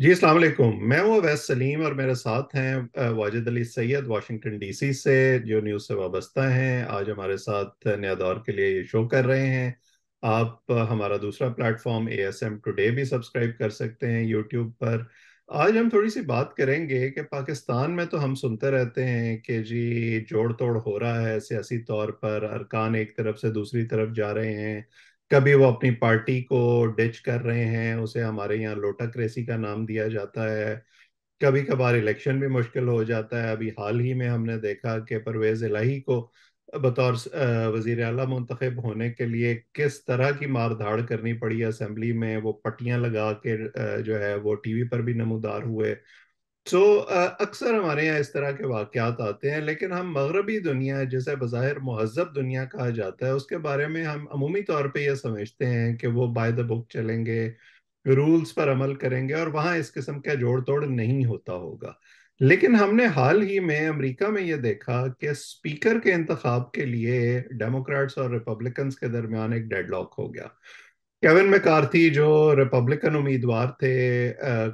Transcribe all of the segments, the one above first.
जी अलैक्म मैं हूँ अवैस सलीम और मेरे साथ हैं वाजिद अली सैयद वाशिंगटन डीसी से जो न्यूज़ से वाबस्ता हैं आज हमारे साथ नया दौर के लिए ये शो कर रहे हैं आप हमारा दूसरा platform A S M today भी सब्सक्राइब कर सकते हैं यूट्यूब पर आज हम थोड़ी सी बात करेंगे कि पाकिस्तान में तो हम सुनते रहते हैं कि जी जोड़ तोड़ हो रहा है सियासी तौर पर अरकान एक तरफ से दूसरी तरफ जा रहे हैं कभी वो अपनी पार्टी को डिच कर रहे हैं उसे हमारे यहाँ लोटाक्रेसी का नाम दिया जाता है कभी कभार इलेक्शन भी मुश्किल हो जाता है अभी हाल ही में हमने देखा कि परवेज इलाही को बतौर वजीर अला मुंतखब होने के लिए किस तरह की मार धाड़ करनी पड़ी असेंबली में वो पट्टियां लगा के जो है वो टीवी पर भी नमोदार हुए सो so, uh, अक्सर हमारे यहाँ इस तरह के वाक़ात आते हैं लेकिन हम मगरबी दुनिया जैसे बज़ाहिर महजब दुनिया कहा जाता है उसके बारे में हम अमूमी तौर पर यह समझते हैं कि वो बाय द बुक चलेंगे रूल्स पर अमल करेंगे और वहाँ इस किस्म का जोड़ तोड़ नहीं होता होगा लेकिन हमने हाल ही में अमरीका में ये देखा कि स्पीकर के इंतब के लिए डेमोक्रेट्स और रिपब्लिकन्स के दरमियान एक डेड लॉक हो गया केविन मेकार्थी जो रिपब्लिकन उम्मीदवार थे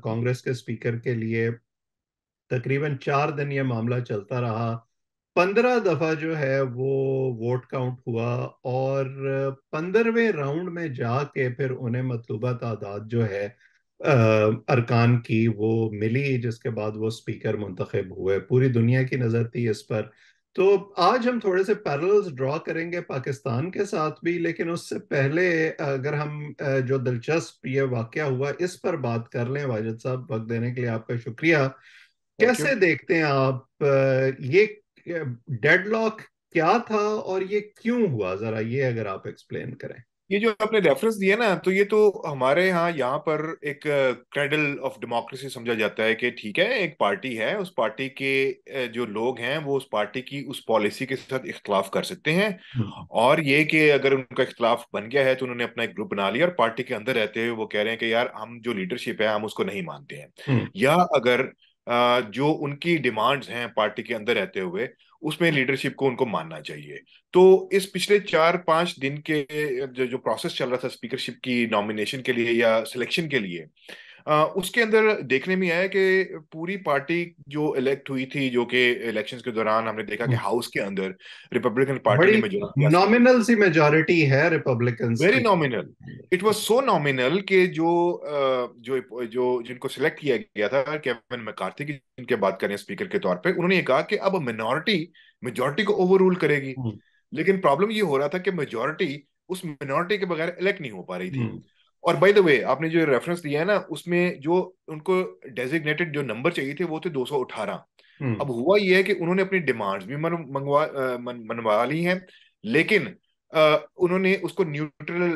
कांग्रेस के स्पीकर के लिए तकरीबन चार दिन यह मामला चलता रहा पंद्रह दफा जो है वो वोट काउंट हुआ और पंद्रहवें राउंड में जाके फिर उन्हें मतलूबा तादाद जो है आ, अरकान की वो मिली जिसके बाद वो स्पीकर मुंतखब हुए पूरी दुनिया की नज़र थी इस पर तो आज हम थोड़े से पैरल्स ड्रॉ करेंगे पाकिस्तान के साथ भी लेकिन उससे पहले अगर हम जो दिलचस्प ये वाक़ हुआ इस पर बात कर लें वाजिद साहब वक्त देने के लिए आपका शुक्रिया कैसे देखते हैं आप ये डेडलॉक क्या था और ये क्यों हुआ जरा ये अगर आप एक्सप्लेन करें ये जो आपने रेफरेंस दिया ना तो ये तो हमारे यहाँ यहाँ पर एक क्रेडल ऑफ डेमोक्रेसी समझा जाता है कि ठीक है एक पार्टी है उस पार्टी के जो लोग हैं वो उस पार्टी की उस पॉलिसी के साथ इख्तलाफ कर सकते हैं हम्म। और ये कि अगर उनका इख्तलाफ बन गया है तो उन्होंने अपना एक ग्रुप बना लिया और पार्टी के अंदर रहते हुए वो कह रहे हैं कि यार हम जो लीडरशिप है हम उसको नहीं मानते हैं हम्म। या अगर जो उनकी डिमांड्स हैं पार्टी के अंदर रहते हुए उसमें लीडरशिप को उनको मानना चाहिए तो इस पिछले चार पांच दिन के जो जो प्रोसेस चल रहा था स्पीकरशिप की नॉमिनेशन के लिए या सिलेक्शन के लिए आ, उसके अंदर देखने में आया कि पूरी पार्टी जो इलेक्ट हुई थी जो कि इलेक्शंस के दौरान हमने देखा कि हाउस हम्म। के अंदर रिपब्लिकन पार्टी ने नॉमिनल सी मेजोरिटी है Republican very nominal it was so nominal कि जो जो जो जिनको सिलेक्ट किया गया था केविन मैकार्थी की जिनके बात करें स्पीकर के तौर पे उन्होंने ये कहा कि अब मिनोरिटी मेजोरिटी को ओवर रूल करेगी हम्म। लेकिन प्रॉब्लम ये हो रहा था कि मेजोरिटी उस मिनोरिटी के बगैर इलेक्ट नहीं हो पा रही थी हम्म। और बाय द वे आपने जो रेफरेंस दिया है ना उसमें जो उनको डेजिग्नेटेड जो नंबर चाहिए थे वो थे दो हम्म। अब हुआ ये है कि उन्होंने अपनी डिमांड्स भी मनवा मनवा ली हैं लेकिन उन्होंने उसको न्यूट्रल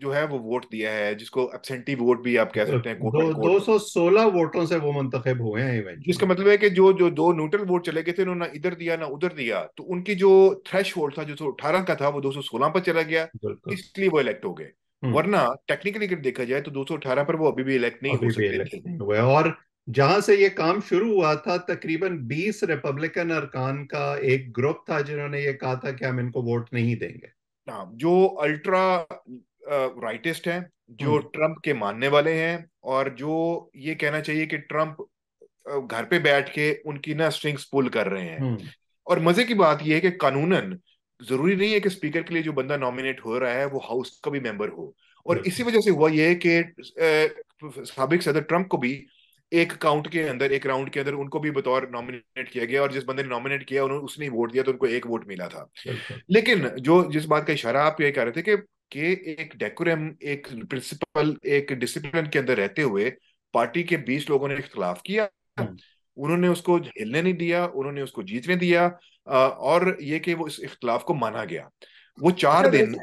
जो है वो वोट दिया है जिसको एबसेंटी वोट भी आप कह सकते हैं दो, दो सौ सोलह वोटों से वो मंतखब हुए हैं जिसका मतलब है कि जो जो दो न्यूट्रल वोट चले गए थे उन्होंने इधर दिया ना उधर दिया तो उनकी जो थ्रेश वोट था जो सौ अठारह का था वो दो सौ सोलह पर चला गया इसलिए वो इलेक्ट हो गए हम्म। वरना टेक्निकली अगर देखा जाए तो दो सौ अठारह पर वो अभी भी इलेक्ट नहीं हो सकते और जहां से ये काम शुरू हुआ था तकरीबन 20 रिपब्लिकन अरकान का एक ग्रुप था जिन्होंने ये कहा था कि हम इनको वोट नहीं देंगे हाँ, जो अल्ट्रा राइटिस्ट हैं जो हम्म। ट्रंप के मानने वाले हैं और जो ये कहना चाहिए कि ट्रंप घर पे बैठ के उनकी ना स्ट्रिंग्स पुल कर रहे हैं हम्म। और मजे की बात यह है कि कानूनन जरूरी नहीं है कि स्पीकर के लिए जो बंदा नॉमिनेट हो रहा है वो हाउस का भी मेंबर हो और इसी वजह से हुआ यह है कि सबक सदर ट्रंप को भी एक काउंट के अंदर एक राउंड के अंदर उनको भी बतौर नॉमिनेट किया गया और जिस बंदे ने नॉमिनेट किया उन्होंने उसने वोट दिया तो उनको एक वोट मिला था लेकिन जो जिस बात का इशारा आप ये कह रहे थे कि कि एक डेकोरम एक प्रिंसिपल एक डिसिप्लिन के अंदर रहते हुए पार्टी के बीस लोगों ने इख्तलाफ किया हम्म। उन्होंने उसको हिलने नहीं दिया उन्होंने उसको जीतने दिया और ये कि वो इस इख्तलाफ को माना गया वो चार अच्छा, दिन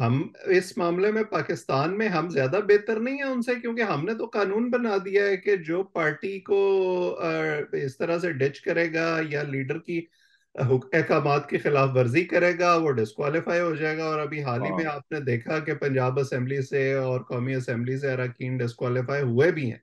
हम इस मामले में पाकिस्तान में हम ज्यादा बेहतर नहीं है उनसे क्योंकि हमने तो कानून बना दिया है कि जो पार्टी को इस तरह से डिच करेगा या लीडर की अहकाम की खिलाफ वर्जी करेगा वो डिस्कालीफाई हो जाएगा और अभी हाल ही में हाँ। आपने देखा कि पंजाब असम्बली से और कौमी असम्बली से अरकान डिस्कालीफाई हुए भी हैं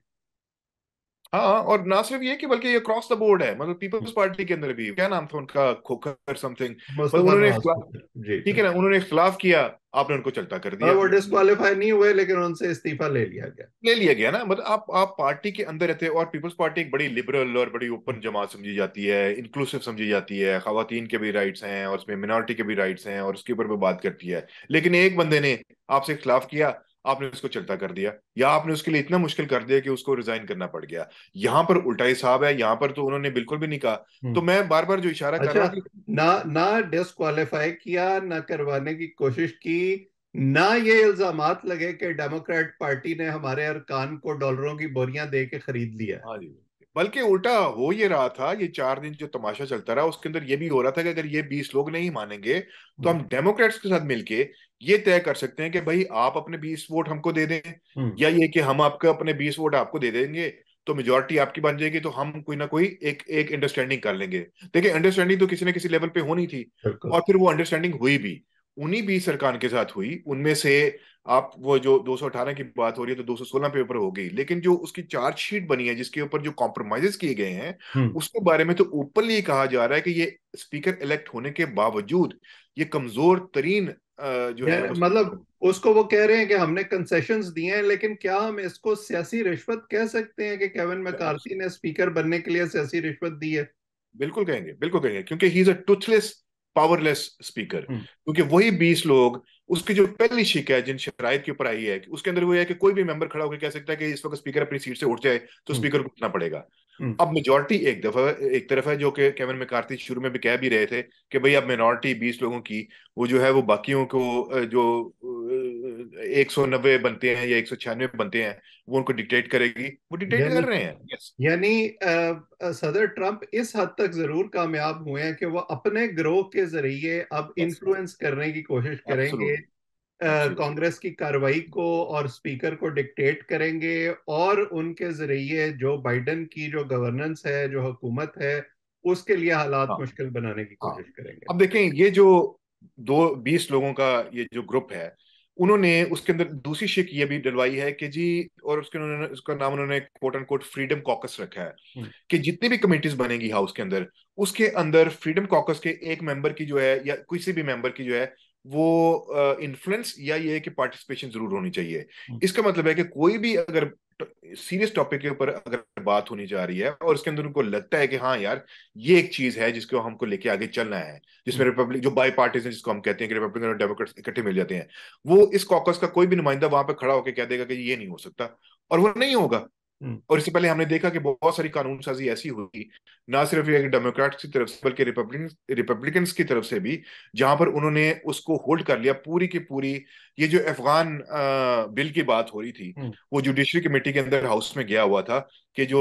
हाँ और ना सिर्फ ये कि बल्कि ये क्रॉस द बोर्ड है मतलब पीपल्स पार्टी hmm. के अंदर भी क्या नाम था उनका खोखर समथिंग मतलब उन्होंने ठीक है ना उन्होंने इख्तलाफ किया आपने उनको चलता कर दिया हाँ, वो डिस्कालीफाई नहीं हुए लेकिन उनसे इस्तीफा ले लिया गया ले लिया गया ना मतलब आप आप पार्टी के अंदर रहते और पीपल्स पार्टी एक बड़ी लिबरल और बड़ी ओपन hmm. जमात समझी जाती है इंक्लूसिव समझी जाती है खातन के भी राइट्स हैं और उसमें मिनॉरिटी के भी राइट्स हैं और उसके ऊपर भी बात करती है लेकिन एक बंदे ने आपसे खिलाफ किया आपने उसको चिंता कर दिया या आपने उसके लिए इतना मुश्किल कर दिया कि उसको रिजाइन करना पड़ गया यहाँ पर उल्टा हिसाब है यहाँ पर तो उन्होंने बिल्कुल भी नहीं कहा हम्म। तो मैं बार बार जो इशारा अच्छा, कर रहा अच्छा, ना ना डिस्कालीफाई किया ना करवाने की कोशिश की ना ये इल्जाम लगे कि डेमोक्रेट पार्टी ने हमारे अरकान को डॉलरों की बोरियां दे के खरीद लिया हाँ जी बल्कि उल्टा हो ये रहा था ये चार दिन जो तमाशा चलता रहा उसके अंदर ये भी हो रहा था कि अगर ये बीस लोग नहीं मानेंगे तो हम हम्म। डेमोक्रेट्स के साथ मिलके ये तय कर सकते हैं कि भाई आप अपने बीस वोट हमको दे दें हम्म। या ये कि हम आपके अपने बीस वोट आपको दे देंगे तो मेजोरिटी आपकी बन जाएगी तो हम कोई ना कोई एक एक अंडरस्टैंडिंग कर लेंगे देखिए अंडरस्टैंडिंग तो किसी ना किसी लेवल पे होनी थी और फिर वो अंडरस्टैंडिंग हुई भी उन्हीं बीस सरकार के साथ हुई उनमें से आप वो जो दो की बात हो रही है तो 216 पे ऊपर हो गई लेकिन जो उसकी चार्जशीट बनी है जिसके ऊपर जो कॉम्प्रोमाइजेस किए गए हैं हम्म। उसके बारे में तो ओपनली कहा जा रहा है कि ये स्पीकर इलेक्ट होने के बावजूद ये कमजोर तरीन जो है मतलब उसको वो कह रहे हैं कि हमने कंसेशन दिए हैं लेकिन क्या हम इसको सियासी रिश्वत कह सकते हैं कि केवन मैकार्सी ने स्पीकर बनने के लिए सियासी रिश्वत दी है बिल्कुल कहेंगे बिल्कुल कहेंगे क्योंकि he is a toothless powerless speaker hmm. क्योंकि वही बीस लोग उसकी जो पहली शिक है जिन शराय के ऊपर आई है उसके अंदर वो है कि कोई भी मेंबर खड़ा होकर कह सकता है कि इस वक्त स्पीकर अपनी सीट से उठ जाए तो स्पीकर hmm. को उठना पड़ेगा hmm. अब मेजोरिटी एक दफा एक तरफ है जो कि में मेकार्थी शुरू में भी कह भी रहे थे कि भाई अब मेनोरिटी बीस लोगों की वो जो है वो बाकियों को जो एक सौ नब्बे बनते हैं या एक सौ छियानवे बनते हैं वो उनको डिक्टेट करेगी वो डिक्टेट कर रहे हैं yes. यानी सदर ट्रंप इस हद तक जरूर कामयाब हुए हैं कि वो अपने ग्रोह के जरिए अब इन्फ्लुएंस करने की कोशिश करेंगे कांग्रेस की कार्रवाई को और स्पीकर को डिक्टेट करेंगे और उनके जरिए जो बाइडन की जो गवर्नेंस है जो हुकूमत है उसके लिए हालात हाँ, मुश्किल बनाने की हाँ। कोशिश हाँ, करेंगे अब देखें ये जो दो बीस लोगों का ये जो ग्रुप है उन्होंने उसके अंदर दूसरी शिक ये भी डलवाई है कि जी और उसके उन्होंने उसका नाम उन्होंने quote and quote freedom caucus रखा है हम्म। कि जितनी भी कमेटीज बनेगी हाउस के अंदर उसके अंदर फ्रीडम कॉकस के एक मेंबर की जो है या किसी भी मेंबर की जो है वो इन्फ्लुएंस या ये है कि पार्टिसिपेशन जरूर होनी चाहिए हम्म। इसका मतलब है कि कोई भी अगर सीरियस टॉपिक के ऊपर अगर बात होनी जा रही है और इसके अंदर उनको लगता है कि हाँ यार ये एक चीज है जिसको हमको लेके आगे चलना है जिसमें हम्म। रिपब्लिक जो बाई पार्टीज जिसको हम कहते हैं कि रिपब्लिकन और डेमोक्रेट्स इकट्ठे मिल जाते हैं वो इस कॉकस का कोई भी नुमाइंदा वहां पर खड़ा होकर कह देगा कि ये नहीं हो सकता और वो नहीं होगा हम्म। और इससे पहले हमने देखा कि बहुत सारी कानून साजी ऐसी हुई ना सिर्फ ये डेमोक्रेट की तरफ से बल्कि रिपब्लिक रिपब्लिकन्स की तरफ से भी जहां पर उन्होंने उसको होल्ड कर लिया पूरी की पूरी ये जो अफगान बिल की बात हो रही थी हम्म। वो जुडिशरी कमेटी के अंदर हाउस में गया हुआ था कि जो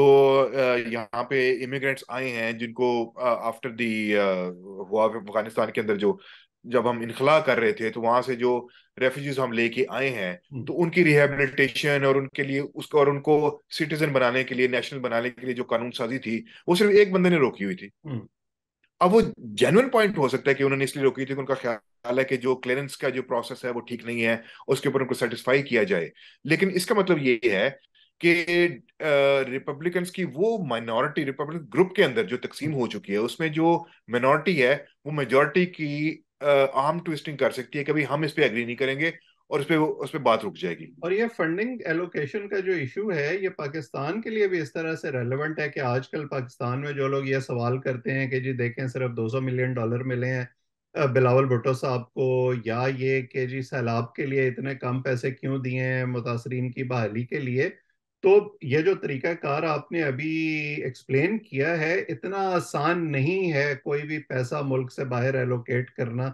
यहाँ पे इमिग्रेंट्स आए हैं जिनको आफ्टर दी अफगानिस्तान के अंदर जो जब हम इनखला कर रहे थे तो वहां से जो रेफ्यूजीज हम लेके आए हैं हम्म। तो उनकी रिहेबिलिटेशन और उनके लिए उसको और उनको सिटीजन बनाने के लिए नेशनल बनाने के लिए जो कानून साजी थी वो सिर्फ एक बंदे ने रोकी हुई थी हम्म। अब वो जेनुअन पॉइंट हो सकता है कि उन्होंने इसलिए रोकी थी कि उनका ख्याल है कि जो क्लियरेंस का जो प्रोसेस है वो ठीक नहीं है उसके ऊपर उनको सेटिस्फाई किया जाए लेकिन इसका मतलब ये है कि रिपब्लिकन की वो माइनॉरिटी रिपब्लिक ग्रुप के अंदर जो तकसीम हो चुकी है उसमें जो माइनॉरिटी है वो मेजोरिटी की आर्म ट्विस्टिंग कर सकती है कभी हम इस पे एग्री नहीं करेंगे और उस पर उस पर बात रुक जाएगी और ये फंडिंग एलोकेशन का जो इशू है ये पाकिस्तान के लिए भी इस तरह से रेलेवेंट है कि आजकल पाकिस्तान में जो लोग ये सवाल करते हैं कि जी देखें सिर्फ 200 मिलियन डॉलर मिले हैं बिलावल भुट्टो साहब को या ये कि जी सैलाब के लिए इतने कम पैसे क्यों दिए हैं मुतासरीन की बहाली के लिए तो ये जो तरीका कार आपने अभी एक्सप्लेन किया है इतना आसान नहीं है कोई भी पैसा मुल्क से बाहर एलोकेट करना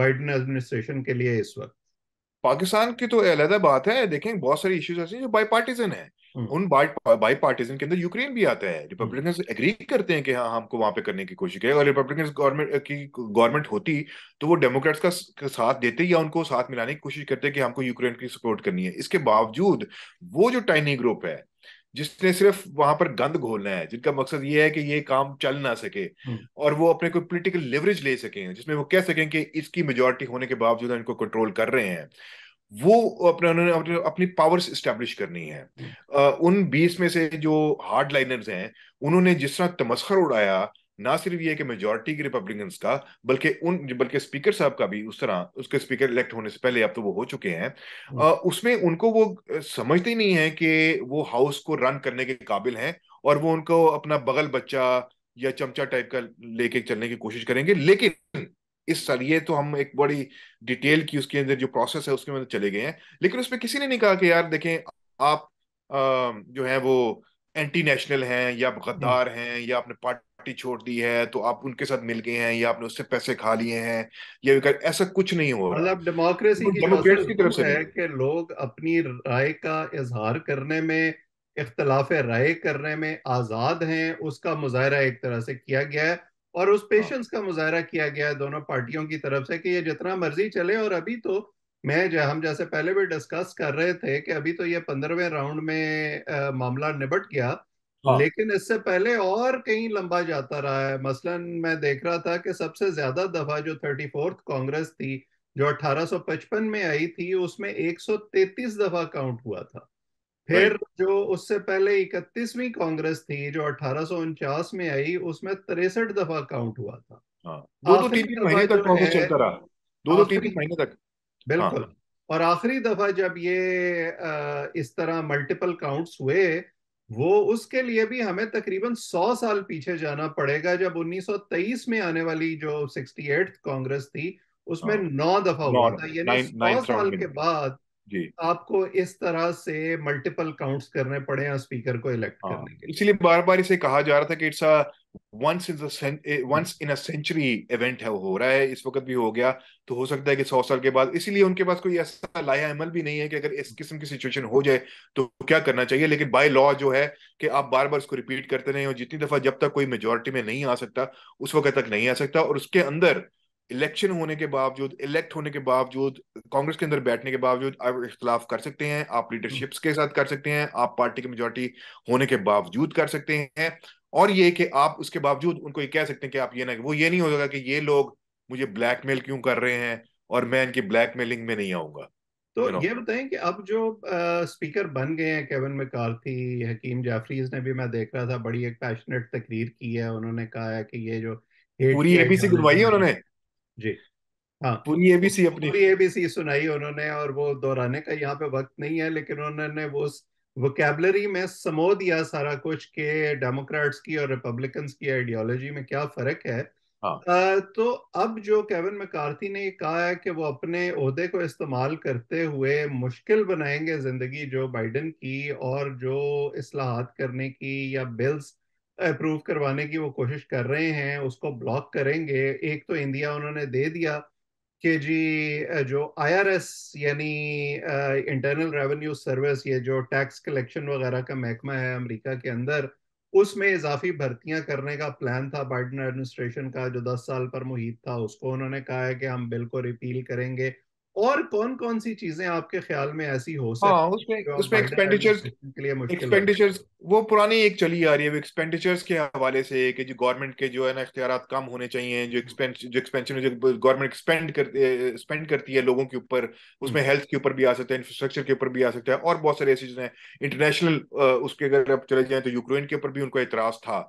बाइडन एडमिनिस्ट्रेशन के लिए इस वक्त पाकिस्तान की तो अलहदा बात है देखें बहुत सारी इश्यूज ऐसी जो बाई पार्टीजन है हम्म। उन बाई पार्टीजन के अंदर यूक्रेन भी आता है हम्म। रिपब्लिकन एग्री करते हैं कि हाँ हमको वहां पे करने की कोशिश करें अगर रिपब्लिकन गवर्नमेंट की गवर्नमेंट होती तो वो डेमोक्रेट्स का साथ देते या उनको साथ मिलाने की कोशिश करते कि हमको यूक्रेन की सपोर्ट करनी है इसके बावजूद वो जो टाइनी ग्रुप है जिसने सिर्फ वहां पर गंद घोलना है जिनका मकसद ये है कि ये काम चल ना सके हम्म। और वो अपने कोई पॉलिटिकल लेवरेज ले सकें जिसमें वो कह सकें कि इसकी मेजोरिटी होने के बावजूद इनको कंट्रोल कर रहे हैं वो अपने उन्होंने अपने अपनी पावर्स इस्टेब्लिश करनी है आ, उन बीस में से जो हार्ड लाइनर्स हैं उन्होंने जिस तरह तमस्खर उड़ाया ना सिर्फ ये कि मेजोरिटी के रिपब्लिकन्स का बल्कि उन बल्कि स्पीकर साहब का भी उस तरह उसके स्पीकर इलेक्ट होने से पहले अब तो वो हो चुके हैं आ, हम्म। उसमें उनको वो समझते ही नहीं है कि वो हाउस को रन करने के काबिल हैं और वो उनको अपना बगल बच्चा या चमचा टाइप का लेके चलने की कोशिश करेंगे लेकिन इस साल ये तो हम एक बड़ी डिटेल की उसके अंदर जो प्रोसेस है उसके अंदर चले गए हैं लेकिन उसमें किसी ने नहीं कहा कि यार देखें आप जो है वो एंटी नेशनल हैं या आप गद्दार हम्म। हैं या आपने पार्टी छोड़ दी है तो आप उनके साथ मिल गए हैं या आपने उससे पैसे खा लिए हैं या ऐसा कुछ नहीं हो मतलब डेमोक्रेसी तो की, डेमोक्रेट्स की तरफ से है कि लोग अपनी राय का इजहार करने में इख्तलाफ राय करने में आज़ाद हैं उसका मुजाहरा एक तरह से किया गया है और उस पेशेंस हाँ। का मुजाहरा किया गया है दोनों पार्टियों की तरफ से कि ये जितना मर्जी चले और अभी तो मैं जो हम जैसे पहले भी डिस्कस कर रहे थे कि अभी तो ये पंद्रहवें राउंड में आ, मामला निबट गया हाँ। लेकिन इससे पहले और कहीं लंबा जाता रहा है मसलन मैं देख रहा था कि सबसे ज्यादा दफा जो थर्टी फोर्थ कांग्रेस थी जो 1855 में आई थी उसमें 133 दफा काउंट हुआ था फिर जो उससे पहले इकतीसवीं कांग्रेस थी जो अठारह में आई उसमें तिरसठ दफा काउंट हुआ था हाँ। दो दो तीन तीन महीने तक कांग्रेस चलता रहा दो दो तीन तीन महीने तक बिल्कुल हाँ। और आखिरी दफा जब ये इस तरह मल्टीपल काउंट्स हुए वो उसके लिए भी हमें तकरीबन 100 साल पीछे जाना पड़ेगा जब 1923 में आने वाली जो 68 कांग्रेस थी उसमें हाँ। नौ दफा हुआ था यानी 100 साल के बाद जी आपको इस तरह से मल्टीपल काउंट्स करने पड़े हैं स्पीकर को इलेक्ट हाँ, करने के लिए इसलिए बार बार इसे कहा जा रहा था कि it's a once in once in a century event है हो रहा है इस वक्त भी हो गया तो हो सकता है कि सौ साल के बाद इसीलिए उनके पास कोई ऐसा लाया अमल भी नहीं है कि अगर इस हम्म। किस्म की सिचुएशन हो जाए तो क्या करना चाहिए लेकिन बाय लॉ जो है कि आप बार बार उसको रिपीट करते रहे और जितनी दफा जब तक कोई मेजोरिटी में नहीं आ सकता उस वक्त तक नहीं आ सकता और उसके अंदर इलेक्शन होने के बावजूद इलेक्ट होने के बावजूद कांग्रेस के अंदर बैठने के बावजूद आप इख्तलाफ कर सकते हैं आप हम्म। लीडरशिप्स के साथ कर सकते हैं आप पार्टी की मेजोरिटी होने के बावजूद कर सकते हैं और ये कि आप उसके बावजूद उनको ये कह सकते हैं कि आप ये ना वो ये नहीं होगा कि ये लोग मुझे ब्लैकमेल क्यों कर रहे हैं और मैं इनकी ब्लैकमेलिंग में नहीं आऊंगा तो you know? ये बताएं कि अब जो आ, स्पीकर बन गए हैं केविन मेकार्थी हकीम जाफरीज ने भी मैं देख रहा था बड़ी एक पैशनेट तकरीर की है उन्होंने कहा है कि ये जो पूरी एबीसी गुनवाई है उन्होंने जी हाँ पूरी एबीसी अपनी पूरी एबीसी सुनाई उन्होंने और वो दोहराने का यहाँ पे वक्त नहीं है लेकिन उन्होंने वो वोकेबलरी में समो दिया सारा कुछ के डेमोक्रेट्स की और रिपब्लिकन की आइडियोलॉजी में क्या फर्क है हाँ। तो अब जो केविन मकार्थी ने कहा है कि वो अपने अहदे को इस्तेमाल करते हुए मुश्किल बनाएंगे जिंदगी जो बाइडन की और जो असलाहत करने की या बिल्स अप्रूव करवाने की वो कोशिश कर रहे हैं उसको ब्लॉक करेंगे एक तो इंडिया उन्होंने दे दिया कि जी जो आईआरएस यानी इंटरनल रेवेन्यू सर्विस ये जो टैक्स कलेक्शन वगैरह का महकमा है अमेरिका के अंदर उसमें इजाफी भर्तियां करने का प्लान था बाइडन एडमिनिस्ट्रेशन का जो 10 साल पर मुहित था उसको उन्होंने कहा है कि हम बिल को रिपील करेंगे और कौन कौन सी चीजें आपके ख्याल में ऐसी हो सकती हाँ, उसमें उसमें एक्सपेंडिचर्स के लिए एक्सपेंडिचर्स वो पुरानी एक चली आ रही है एक्सपेंडिचर्स के हवाले से कि जो गवर्नमेंट के जो है ना इख्तियार कम होने चाहिए जो जो एक्सपेंशन जो गवर्नमेंट एक्सपेंड करती स्पेंड करती है लोगों के ऊपर उसमें हेल्थ हम्म। के ऊपर भी आ सकता है इंफ्रास्ट्रक्चर के ऊपर भी आ सकता है और बहुत सारी ऐसी चीजें इंटरनेशनल उसके अगर आप चले जाए तो यूक्रेन के ऊपर भी उनको एतराज था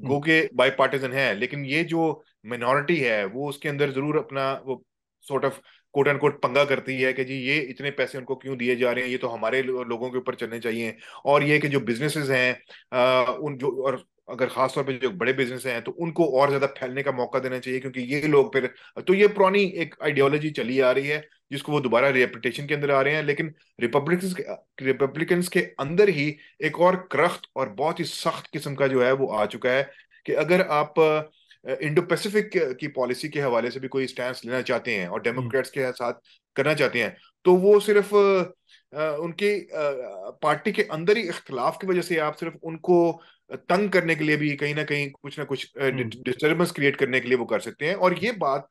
गो हम्म। के बाई पार्टीजन है लेकिन ये जो मिनोरिटी है वो उसके अंदर जरूर अपना वो sort of quote and quote पंगा करती है कि जी ये इतने पैसे उनको क्यों दिए जा रहे हैं ये तो हमारे लोगों के ऊपर चलने चाहिए और ये कि जो बिजनेसेस हैं उन जो और अगर खास तौर पे जो बड़े बिजनेस हैं तो उनको और ज्यादा फैलने का मौका देना चाहिए क्योंकि ये लोग फिर तो ये पुरानी एक आइडियोलॉजी चली आ रही है जिसको वो दोबारा रेपुटेशन के अंदर आ रहे हैं लेकिन रिपब्लिक रिपब्लिकन के अंदर ही एक और करख्त और बहुत ही सख्त किस्म का जो है वो आ चुका है कि अगर आप इंडो पैसिफिक की पॉलिसी के हवाले से भी कोई स्टैंड लेना चाहते हैं और डेमोक्रेट्स हम्म। के साथ करना चाहते हैं तो वो सिर्फ उनकी पार्टी के अंदर ही इख्तलाफ की वजह से आप सिर्फ उनको तंग करने के लिए भी कहीं ना कहीं कुछ ना कुछ डिस्टर्बेंस हम्म। क्रिएट करने के लिए वो कर सकते हैं और ये बात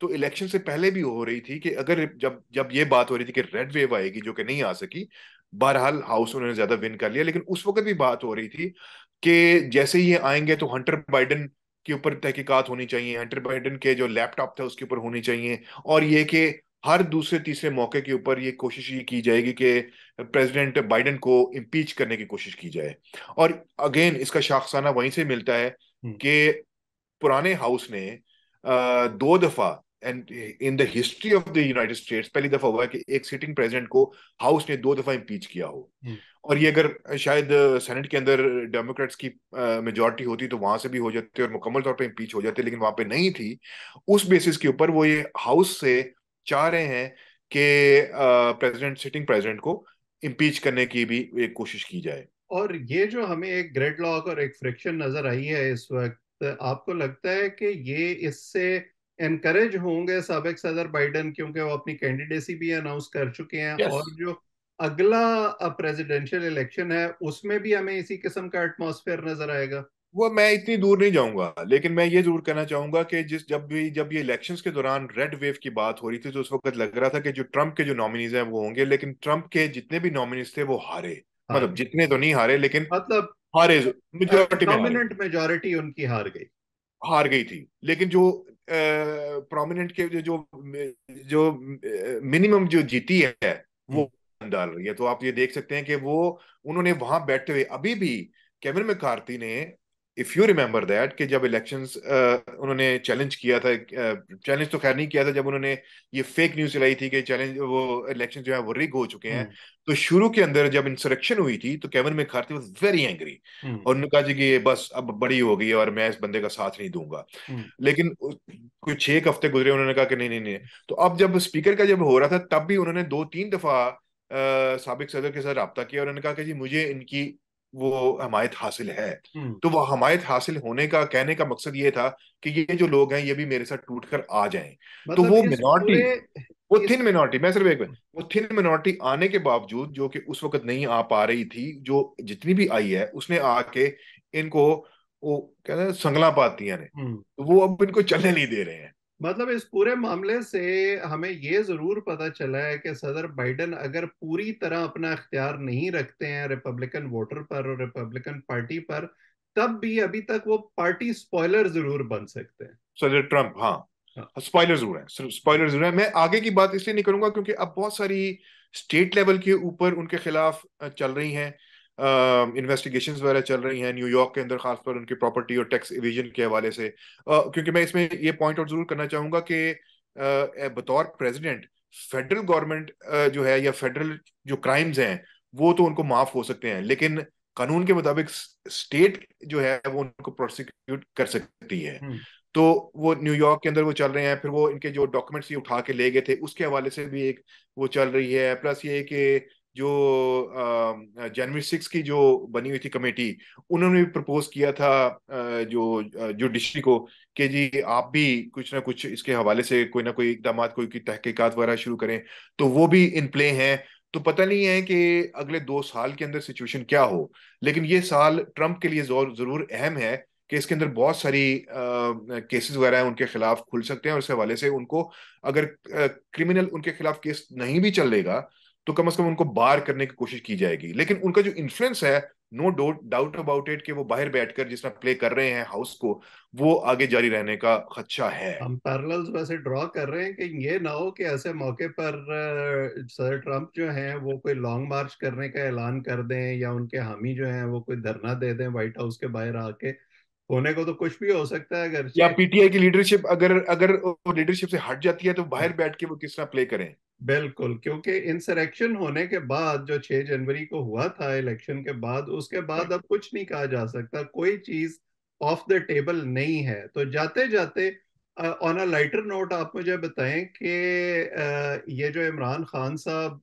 तो इलेक्शन से पहले भी हो रही थी कि अगर जब जब ये बात हो रही थी कि रेड वेव आएगी जो कि नहीं आ सकी बहरहाल हाउस उन्होंने ज्यादा विन कर लिया लेकिन उस वक्त भी बात हो रही थी कि जैसे ही ये आएंगे तो हंटर बाइडन के ऊपर तहकीकत होनी चाहिए हंटर बाइडन के जो लैपटॉप था उसके ऊपर होनी चाहिए और ये कि हर दूसरे तीसरे मौके के ऊपर ये कोशिश ये की जाएगी कि प्रेसिडेंट बाइडन को इम्पीच करने की कोशिश की जाए और अगेन इसका शाखसाना वहीं से मिलता है हम्म। कि पुराने हाउस ने दो दफा and in the history of the United States पहली दफा हुआ है कि एक सिटिंग प्रेसिडेंट को हाउस ने दो दफा इम्पीच किया हो hmm. और ये अगर शायद सेनेट uh, के अंदर डेमोक्रेट्स की मेजोरिटी uh, होती तो वहां से भी हो जाते और मुकम्मल तौर पर इम्पीच हो जाते लेकिन वहां पर नहीं थी उस बेसिस के ऊपर वो ये हाउस से चाह रहे हैं कि प्रेसिडेंट सिटिंग प्रेसिडेंट को इम्पीच करने की भी एक कोशिश की जाए और ये जो हमें एक ग्रेड लॉक और एक फ्रिक्शन नजर आई है इस वक्त आपको लगता है कि ये इससे एनकरेज होंगे सबक सदर बाइडन क्योंकि वो अपनी कैंडिडेसी भी अनाउंस कर चुके हैं yes. और जो अगला प्रेसिडेंशियल इलेक्शन है उसमें भी हमें इसी किस्म का एटमोसफेयर नजर आएगा वो मैं इतनी दूर नहीं जाऊंगा लेकिन मैं ये जरूर कहना चाहूंगा कि जिस जब भी जब ये इलेक्शंस के दौरान रेड वेव की बात हो रही थी तो उस वक्त लग रहा था कि जो ट्रंप के जो नॉमिनीज हैं वो होंगे लेकिन ट्रंप के जितने भी नॉमिनीज थे वो हारे हाँ। मतलब जितने तो नहीं हारे लेकिन मतलब हारे मेजोरिटी मेजोरिटी उनकी हार गई हार गई थी लेकिन जो प्रोमिनेंट के जो जो मिनिमम जो जीती है वो हम्म। डाल रही है तो आप ये देख सकते हैं कि वो उन्होंने वहां बैठते हुए अभी भी केविन कार्ती ने इफ यू रिमेंबर दैट कि जब इलेक्शन उन्होंने चैलेंज किया था चैलेंज तो खैर नहीं किया था जब उन्होंने ये फेक न्यूज चलाई थी कि चैलेंज वो इलेक्शन जो है वो रिग हो चुके हैं हम्म। तो शुरू के अंदर जब इंसरेक्शन हुई थी तो केविन में खारती वॉज वेरी एंग्री और उन्होंने कहा कि ये बस अब बड़ी हो गई और मैं इस बंदे का साथ नहीं दूंगा हम्म। लेकिन कुछ छह हफ्ते गुजरे उन्होंने कहा कि नहीं नहीं नहीं तो अब जब स्पीकर का जब हो रहा था तब भी उन्होंने दो तीन दफा सबक सदर के साथ रबता किया और उन्होंने कहा कि जी मुझे इनकी वो हमायत हासिल है हम्म। तो वह हमायत हासिल होने का कहने का मकसद ये था कि ये जो लोग हैं ये भी मेरे साथ टूट कर आ जाए तो मतलब तो वो मिनोरिटी वो थिन मिनोरिटी मैं सिर्फ एक हम्म। वो थिन मिनोरिटी आने के बावजूद जो कि उस वक्त नहीं आ पा रही थी जो जितनी भी आई है उसने आके इनको वो कहते हैं संगला पाती ने तो वो अब इनको चलने नहीं दे रहे हैं मतलब इस पूरे मामले से हमें ये जरूर पता चला है कि सदर बाइडन अगर पूरी तरह अपना अख्तियार नहीं रखते हैं रिपब्लिकन वोटर पर और रिपब्लिकन पार्टी पर तब भी अभी तक वो पार्टी स्पॉयलर जरूर बन सकते हैं सदर ट्रंप हाँ स्पॉयलर जरूर है स्पॉयलर जरूर है मैं आगे की बात इसलिए नहीं करूंगा क्योंकि अब बहुत सारी स्टेट लेवल के ऊपर उनके खिलाफ चल रही हैं इन्वेस्टिगेशन uh, वगैरह चल रही हैं न्यूयॉर्क के अंदर खासतौर उनकी प्रॉपर्टी और टैक्स इविजन के हवाले से uh, क्योंकि मैं इसमें ये पॉइंट आउट जरूर करना चाहूंगा कि uh, बतौर प्रेजिडेंट फेडरल गवर्नमेंट uh, जो है या फेडरल जो क्राइम्स हैं वो तो उनको माफ हो सकते हैं लेकिन कानून के मुताबिक स्टेट जो है वो उनको प्रोसिक्यूट कर सकती है हम्म। तो वो न्यूयॉर्क के अंदर वो चल रहे हैं फिर वो इनके जो डॉक्यूमेंट्स ये उठा के ले गए थे उसके हवाले से भी एक वो चल रही है प्लस ये कि जो जनवरी सिक्स की जो बनी हुई थी कमेटी उन्होंने भी प्रपोज किया था जो जुडिशरी को कि जी आप भी कुछ ना कुछ इसके हवाले से कोई ना कोई इकदाम कोई की तहकीकात वगैरह शुरू करें तो वो भी इन प्ले हैं तो पता नहीं है कि अगले दो साल के अंदर सिचुएशन क्या हो लेकिन ये साल ट्रंप के लिए जरूर अहम है कि इसके अंदर बहुत सारी केसेस वगैरह हैं उनके खिलाफ खुल सकते हैं और इस हवाले से उनको अगर क्रिमिनल उनके खिलाफ केस नहीं भी चलेगा तो कम से कम उनको बार करने की कोशिश की जाएगी लेकिन उनका जो इन्फ्लुएंस है नो डाउट अबाउट इट कि वो बाहर बैठकर जिस तरह प्ले कर रहे हैं हाउस को वो आगे जारी रहने का खदशा है हम पैरेलल्स वैसे ड्रॉ कर रहे हैं कि ये ना हो कि ऐसे मौके पर सर ट्रंप जो हैं वो कोई लॉन्ग मार्च करने का ऐलान कर दें या उनके हामी जो हैं वो कोई धरना दे दें व्हाइट हाउस के बाहर आके होने को तो कुछ भी हो सकता है अगर या पीटीआई की लीडरशिप अगर अगर लीडरशिप से हट जाती है तो बाहर बैठ के वो किस तरह प्ले करें बिल्कुल क्योंकि इंसरेक्शन होने के बाद जो 6 जनवरी को हुआ था इलेक्शन के बाद उसके बाद अब कुछ नहीं कहा जा सकता कोई चीज ऑफ द टेबल नहीं है तो जाते जाते ऑन अ लाइटर नोट आप मुझे बताएं कि ये जो इमरान खान साहब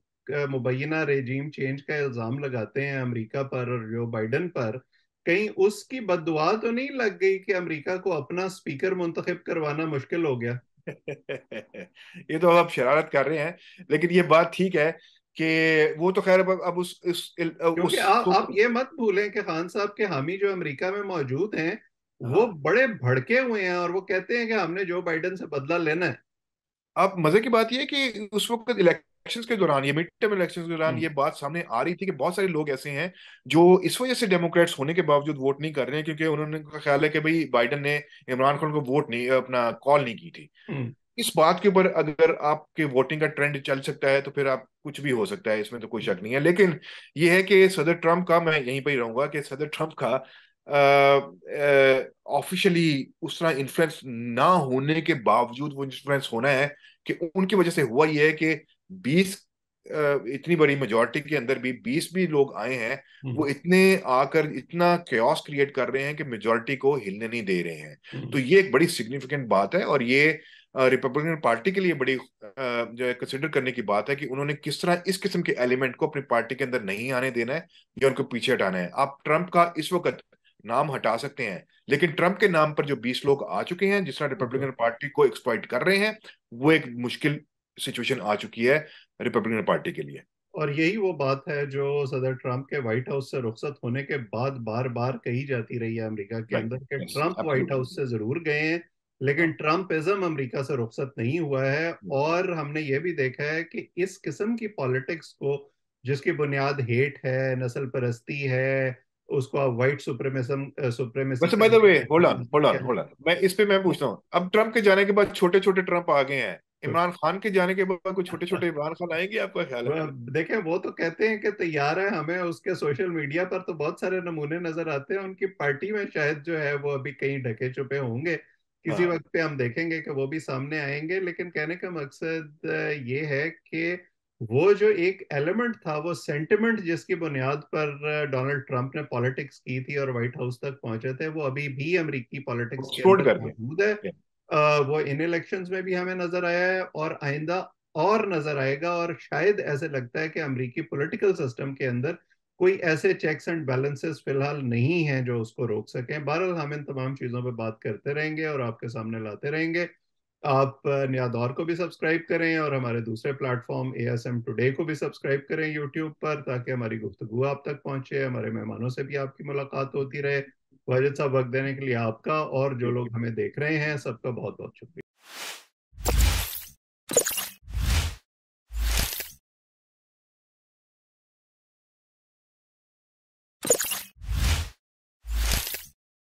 मुबैना रेजीम चेंज का इल्ज़ाम लगाते हैं अमेरिका पर और जो बाइडन पर कहीं उसकी बदवा तो नहीं लग गई कि अमेरिका को अपना स्पीकर मुंतखब करवाना मुश्किल हो गया ये तो आप शरारत कर रहे हैं लेकिन ये बात ठीक है कि वो तो खैर अब उस, उस, उस आ, तो... आप ये मत भूलें कि खान साहब के हामी जो अमेरिका में मौजूद हैं हाँ। वो बड़े भड़के हुए हैं और वो कहते हैं कि हमने जो बाइडन से बदला लेना है अब मजे की बात यह कि उस वक्त इलेक्शन इलेक्शन के दौरान ये मिड टर्म इलेक्शन के दौरान हम्म। ये बात सामने आ रही थी कि बहुत सारे लोग ऐसे हैं जो इस वजह से डेमोक्रेट्स होने के बावजूद वोट नहीं कर रहे हैं क्योंकि उन्होंने का ख्याल है कि भाई बाइडन ने इमरान खान को वोट नहीं अपना कॉल नहीं की थी हम्म। इस बात के ऊपर अगर आपके वोटिंग का ट्रेंड चल सकता है तो फिर आप कुछ भी हो सकता है इसमें तो कोई शक नहीं है लेकिन यह है कि सदर ट्रंप का मैं यहीं पर ही रहूंगा कि सदर ट्रंप का ऑफिशियली उस तरह इन्फ्लुएंस ना होने के बावजूद वो इन्फ्लुएंस होना है कि उनकी वजह से हुआ यह है कि बीस इतनी बड़ी मेजोरिटी के अंदर भी बीस भी लोग आए हैं वो हम्म। इतने आकर इतना क्योस क्रिएट कर रहे हैं कि मेजोरिटी को हिलने नहीं दे रहे हैं हम्म। तो ये एक बड़ी सिग्निफिकेंट बात है और ये रिपब्लिकन पार्टी के लिए बड़ी जो है कंसिडर करने की बात है कि उन्होंने किस तरह इस किस्म के एलिमेंट को अपनी पार्टी के अंदर नहीं आने देना है या उनको पीछे हटाना है आप ट्रंप का इस वक्त नाम हटा सकते हैं लेकिन ट्रंप के नाम पर जो बीस लोग आ चुके हैं जिस तरह रिपब्लिकन हम्म। पार्टी को एक्सप्लॉइट कर रहे हैं वो एक मुश्किल सिचुएशन आ चुकी है रिपब्लिकन पार्टी के लिए और यही वो बात है जो सदर ट्रंप के व्हाइट हाउस से रुखसत होने के बाद बार बार कही जाती रही है अमेरिका के अंदर के ट्रंप व्हाइट हाउस से जरूर गए हैं लेकिन ट्रम्पिज्म अमेरिका से रुखसत नहीं हुआ है hmm. और हमने ये भी देखा है कि इस किस्म की पॉलिटिक्स को जिसकी बुनियाद हेट है नस्ल परस्ती है उसको आप white supremism supremism hold on hold on hold on मैं इस पे मैं पूछता हूँ अब ट्रंप के जाने के बाद छोटे छोटे ट्रंप आ गए हैं इमरान खान के जाने के बाद कुछ छोटे छोटे इमरान खान आएंगे आपका ख्याल है देखें वो तो कहते हैं कि तैयार है हमें उसके सोशल मीडिया पर तो बहुत सारे नमूने नजर आते हैं उनकी पार्टी में शायद जो है वो अभी कहीं ढके छुपे होंगे किसी हाँ। वक्त पे हम देखेंगे कि वो भी सामने आएंगे लेकिन कहने का मकसद ये है कि वो जो एक एलिमेंट था वो सेंटिमेंट जिसकी बुनियाद पर डोनाल्ड ट्रंप ने पॉलिटिक्स की थी और व्हाइट हाउस तक पहुंचे थे वो अभी भी अमेरिकी पॉलिटिक्स मौजूद है वो इन इलेक्शन में भी हमें नजर आया है और आइंदा और नजर आएगा और शायद ऐसे लगता है कि अमरीकी पोलिटिकल सिस्टम के अंदर कोई ऐसे चेक्स एंड बैलेंसेस फिलहाल नहीं है जो उसको रोक सकें बहरहाल हम इन तमाम चीज़ों पर बात करते रहेंगे और आपके सामने लाते रहेंगे आप नया दौर को भी सब्सक्राइब करें और हमारे दूसरे platform A S M Today को भी सब्सक्राइब करें यूट्यूब पर ताकि हमारी गुफ्तु आप तक पहुंचे हमारे मेहमानों से भी आपकी मुलाकात होती रहे वाजिद साहब वक्त देने के लिए आपका और जो लोग हमें देख रहे हैं सबका बहुत बहुत शुक्रिया